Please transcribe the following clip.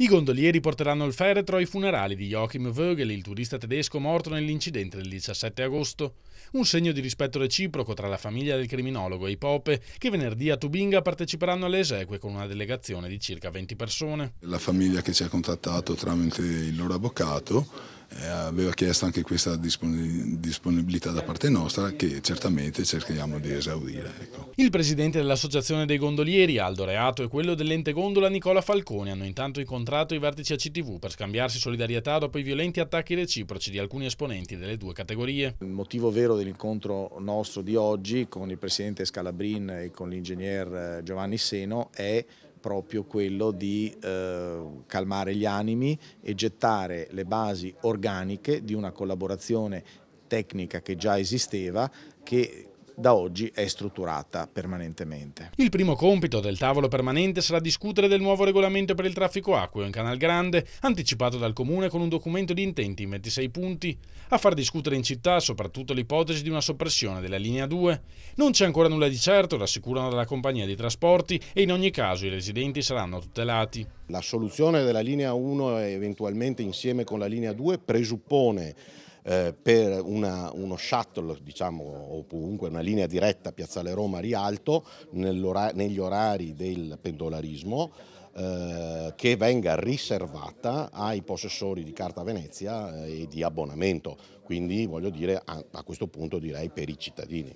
I gondolieri porteranno il feretro ai funerali di Joachim Vögel, il turista tedesco morto nell'incidente del 17 agosto. Un segno di rispetto reciproco tra la famiglia del criminologo e i Pope, che venerdì a Tubinga parteciperanno alle esequie con una delegazione di circa 20 persone. La famiglia che ci ha contattato tramite il loro avvocato eh, aveva chiesto anche questa disponibilità da parte nostra che certamente cerchiamo di esaudire. Ecco. Il presidente dell'Associazione dei Gondolieri, Aldo Reato, e quello dell'ente gondola Nicola Falcone hanno intanto incontrato i vertici ACTV per scambiarsi solidarietà dopo i violenti attacchi reciproci di alcuni esponenti delle due categorie. Il motivo vero dell'incontro nostro di oggi con il presidente Scalabrin e con l'ingegner eh, Giovanni Seno è proprio quello di eh, calmare gli animi e gettare le basi organiche di una collaborazione tecnica che già esisteva, che da oggi è strutturata permanentemente. Il primo compito del tavolo permanente sarà discutere del nuovo regolamento per il traffico acqueo in Canal Grande, anticipato dal Comune con un documento di intenti in 26 punti, a far discutere in città soprattutto l'ipotesi di una soppressione della linea 2. Non c'è ancora nulla di certo, rassicurano dalla compagnia di trasporti e in ogni caso i residenti saranno tutelati. La soluzione della linea 1 e eventualmente insieme con la linea 2 presuppone eh, per una, uno shuttle, diciamo, o comunque una linea diretta Piazzale Roma-Rialto negli orari del pendolarismo eh, che venga riservata ai possessori di Carta Venezia eh, e di abbonamento, quindi voglio dire a questo punto direi per i cittadini.